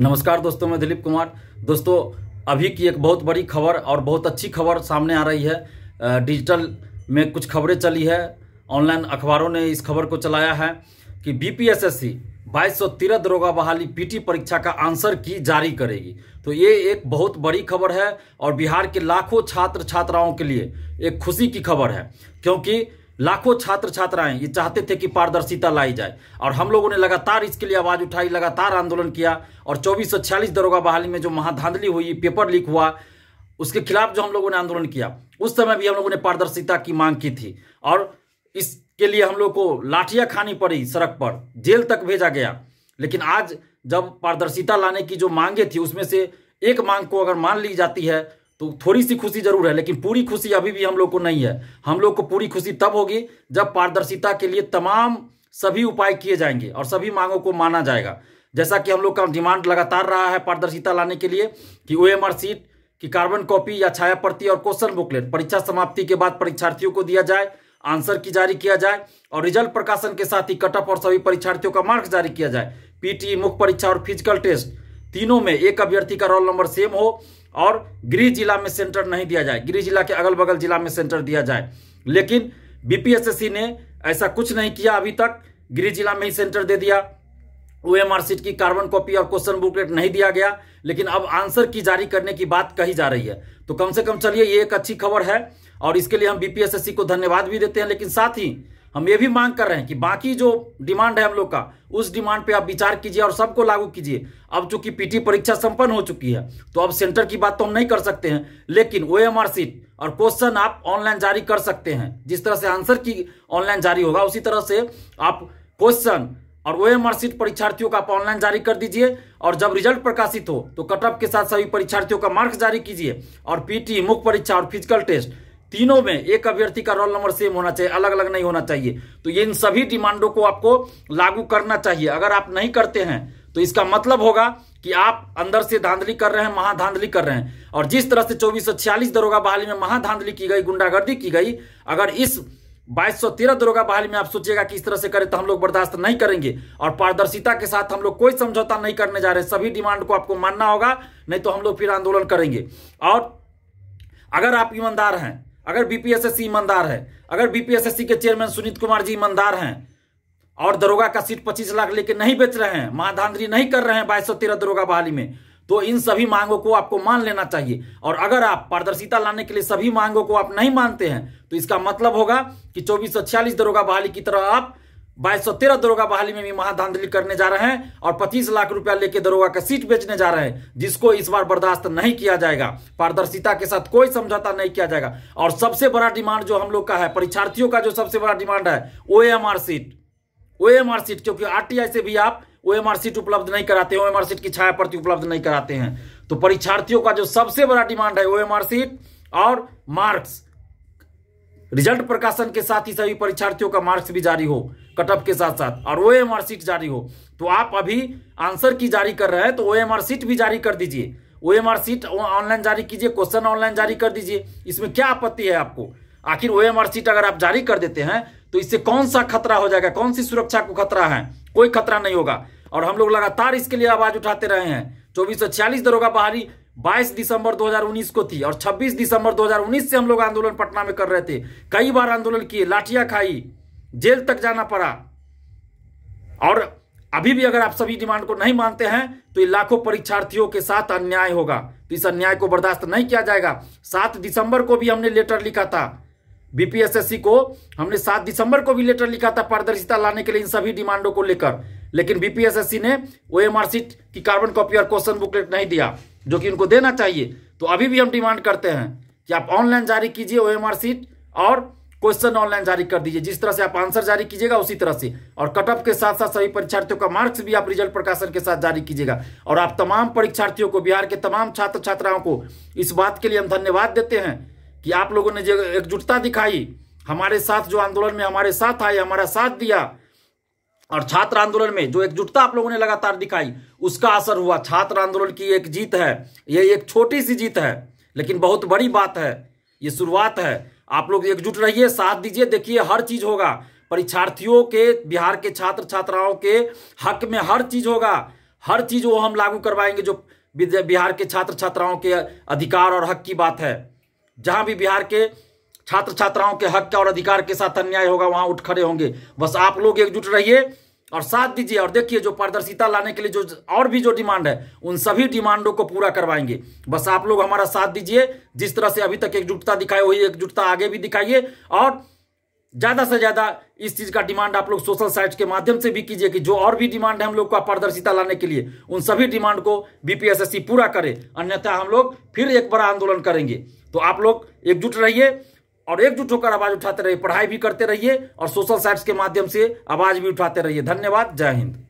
नमस्कार दोस्तों मैं दिलीप कुमार दोस्तों अभी की एक बहुत बड़ी खबर और बहुत अच्छी खबर सामने आ रही है डिजिटल में कुछ खबरें चली है ऑनलाइन अखबारों ने इस खबर को चलाया है कि सी बाईस सौ तिरह दरोगा बहाली पीटी परीक्षा का आंसर की जारी करेगी तो ये एक बहुत बड़ी खबर है और बिहार के लाखों छात्र छात्राओं के लिए एक खुशी की खबर है क्योंकि लाखों छात्र छात्राएं ये चाहते थे कि पारदर्शिता लाई जाए और हम लोगों ने लगातार इसके लिए आवाज उठाई लगातार आंदोलन किया और चौबीस सौ छियालीस दरोगा बहाली में जो महाधांधली हुई पेपर लीक हुआ उसके खिलाफ जो हम लोगों ने आंदोलन किया उस समय भी हम लोगों ने पारदर्शिता की मांग की थी और इसके लिए हम लोग को लाठियां खानी पड़ी सड़क पर जेल तक भेजा गया लेकिन आज जब पारदर्शिता लाने की जो मांगे थी उसमें से एक मांग को अगर मान ली जाती है तो थोड़ी सी खुशी जरूर है लेकिन पूरी खुशी अभी भी हम लोग को नहीं है हम लोग को पूरी खुशी तब होगी जब पारदर्शिता के लिए तमाम सभी उपाय किए जाएंगे और सभी मांगों को माना जाएगा जैसा कि हम लोग का डिमांड लगातार रहा है पारदर्शिता लाने के लिए कि ओ सीट की कार्बन कॉपी या छाया प्रति और क्वेश्चन बुकलेट परीक्षा समाप्ति के बाद परीक्षार्थियों को दिया जाए आंसर की जारी किया जाए और रिजल्ट प्रकाशन के साथ ही कटअप और सभी परीक्षार्थियों का मार्क्स जारी किया जाए पीटी मुख्य परीक्षा और फिजिकल टेस्ट तीनों में एक अभ्यर्थी का रोल नंबर सेम हो और गृह जिला में सेंटर नहीं दिया जाए गृह जिला के अगल बगल जिला में सेंटर दिया जाए लेकिन बीपीएसएससी ने ऐसा कुछ नहीं किया अभी तक गृह जिला में ही सेंटर दे दिया ओएमआर सीट की कार्बन कॉपी और क्वेश्चन बुकलेट नहीं दिया गया लेकिन अब आंसर की जारी करने की बात कही जा रही है तो कम से कम चलिए ये एक अच्छी खबर है और इसके लिए हम बीपीएसएससी को धन्यवाद भी देते हैं लेकिन साथ ही हम ये भी मांग कर रहे हैं कि बाकी जो डिमांड है हम लोग का उस डिमांड पे आप विचार कीजिए और सबको लागू कीजिए अब चूंकि पीटी परीक्षा संपन्न हो चुकी है तो अब सेंटर की बात तो हम नहीं कर सकते हैं लेकिन ओ एम आर सीट और क्वेश्चन आप ऑनलाइन जारी कर सकते हैं जिस तरह से आंसर की ऑनलाइन जारी होगा उसी तरह से आप क्वेश्चन और ओ एम आर सीट परीक्षार्थियों का आप ऑनलाइन जारी कर दीजिए और जब रिजल्ट प्रकाशित हो तो कटअप के साथ सभी परीक्षार्थियों का मार्क्स जारी कीजिए और पीटी मुख्य परीक्षा और फिजिकल टेस्ट तीनों में एक अभ्यर्थी का रोल नंबर सेम होना चाहिए अलग अलग नहीं होना चाहिए तो ये इन सभी डिमांडों को आपको लागू करना चाहिए अगर आप नहीं करते हैं तो इसका मतलब होगा कि आप अंदर से धांधली कर रहे हैं महाधांधली कर रहे हैं और जिस तरह से चौबीस दरोगा बहाली में महाधांधली की गई गुंडागर्दी की गई अगर इस 2213 दरोगा बहाली में आप सोचिएगा कि इस तरह से करें तो हम लोग बर्दाश्त नहीं करेंगे और पारदर्शिता के साथ हम लोग कोई समझौता नहीं करने जा रहे सभी डिमांड को आपको मानना होगा नहीं तो हम लोग फिर आंदोलन करेंगे और अगर आप ईमानदार हैं अगर बीपीएसएससी ईमानदार है अगर बीपीएसएससी के चेयरमैन सुनीत कुमार जी ईमानदार हैं और दरोगा का सीट 25 लाख लेके नहीं बेच रहे हैं महाधांधली नहीं कर रहे हैं बाईस सौ तेरह दरोगा बहाली में तो इन सभी मांगों को आपको मान लेना चाहिए और अगर आप पारदर्शिता लाने के लिए सभी मांगों को आप नहीं मानते हैं तो इसका मतलब होगा कि चौबीस सौ छियालीस दरोगा बहाली की तरह आप बाईस सौ तेरह दरोगा बहाली में भी महाधांधली करने जा रहे हैं और पच्चीस लाख रुपया लेके दरोगा का सीट बेचने जा रहे हैं जिसको इस बार बर्दाश्त नहीं किया जाएगा पारदर्शिता के साथ कोई समझौता नहीं किया जाएगा और सबसे बड़ा डिमांड जो हम लोग का है परीक्षार्थियों का जो सबसे बड़ा डिमांड है O M R sheet O M R sheet क्योंकि आरटीआई से भी आप ओ एम आर सीट उपलब्ध नहीं कराते ओ एम आर सीट की छाया प्रति उपलब्ध नहीं कराते हैं तो परीक्षार्थियों का जो सबसे बड़ा डिमांड है ओ एम आर सीट और मार्क्स रिजल्ट प्रकाशन के साथ ही सभी परीक्षार्थियों का मार्क्स भी जारी हो कटअप के साथ साथ और ओ सीट जारी हो तो आप अभी आंसर की जारी कर रहे हैं तो ओ सीट भी जारी कर दीजिए ओ सीट ऑनलाइन जारी कीजिए क्वेश्चन ऑनलाइन जारी कर दीजिए इसमें क्या आपत्ति है आपको आखिर ओ सीट अगर आप जारी कर देते हैं तो इससे कौन सा खतरा हो जाएगा कौन सी सुरक्षा को खतरा है कोई खतरा नहीं होगा और हम लोग लगातार इसके लिए आवाज उठाते रहे हैं चौबीस सौ छियालीस दरोगा बाहरी 22 दिसंबर 2019 को थी और 26 दिसंबर 2019 से हम लोग आंदोलन पटना में कर रहे थे कई बार आंदोलन किए लाठिया खाई जेल तक जाना पड़ा और अभी भी अगर आप सभी डिमांड को नहीं मानते हैं तो ये लाखों परीक्षार्थियों के साथ अन्याय होगा तो इस अन्याय को बर्दाश्त नहीं किया जाएगा सात दिसंबर को भी हमने लेटर लिखा था बीपीएसएससी को हमने सात दिसंबर को भी लेटर लिखा था पारदर्शिता लाने के लिए इन सभी डिमांडों को लेकर लेकिन बीपीएसएससी ने ओ की कार्बन कॉपी और क्वेश्चन बुकलेट नहीं दिया जो कि उनको देना चाहिए तो अभी भी हम डिमांड करते हैं कि आप ऑनलाइन जारी कीजिए ओ सीट और क्वेश्चन ऑनलाइन जारी कर दीजिए जिस तरह से आप आंसर जारी कीजिएगा उसी तरह से और कटअप के साथ साथ सभी परीक्षार्थियों का मार्क्स भी आप रिजल्ट प्रकाशन के साथ जारी कीजिएगा और आप तमाम परीक्षार्थियों को बिहार के तमाम छात्र छात्राओं को इस बात के लिए हम धन्यवाद देते हैं कि आप लोगों ने जो एकजुटता दिखाई हमारे साथ जो आंदोलन में हमारे साथ आए हमारा साथ दिया और छात्र आंदोलन में जो एकजुटता आप लोगों ने लगातार दिखाई उसका असर हुआ छात्र आंदोलन की एक जीत है ये एक छोटी सी जीत है लेकिन बहुत बड़ी बात है ये शुरुआत है आप लोग एकजुट रहिए साथ दीजिए देखिए हर चीज होगा परीक्षार्थियों के बिहार के छात्र छात्राओं के हक में हर चीज होगा हर चीज वो हम लागू करवाएंगे जो बिहार के छात्र छात्राओं के अधिकार और हक की बात है जहां भी बिहार के छात्र छात्राओं के हक के और अधिकार के साथ अन्याय होगा वहां उठ खड़े होंगे बस आप लोग एकजुट रहिए और साथ दीजिए और देखिए जो पारदर्शिता लाने के लिए जो और भी जो डिमांड है उन सभी डिमांडों को पूरा करवाएंगे बस आप लोग हमारा साथ दीजिए जिस तरह से अभी तक एकजुटता दिखाई हुई एकजुटता आगे भी दिखाइए और ज्यादा से ज्यादा इस चीज का डिमांड आप लोग सोशल साइट के माध्यम से भी कीजिए कि जो और भी डिमांड है हम लोग को पारदर्शिता लाने के लिए उन सभी डिमांड को बीपीएसएससी पूरा करे अन्यथा हम लोग फिर एक बड़ा आंदोलन करेंगे तो आप लोग एकजुट रहिए और एकजुट होकर आवाज उठाते रहिए पढ़ाई भी करते रहिए और सोशल साइट्स के माध्यम से आवाज भी उठाते रहिए धन्यवाद जय हिंद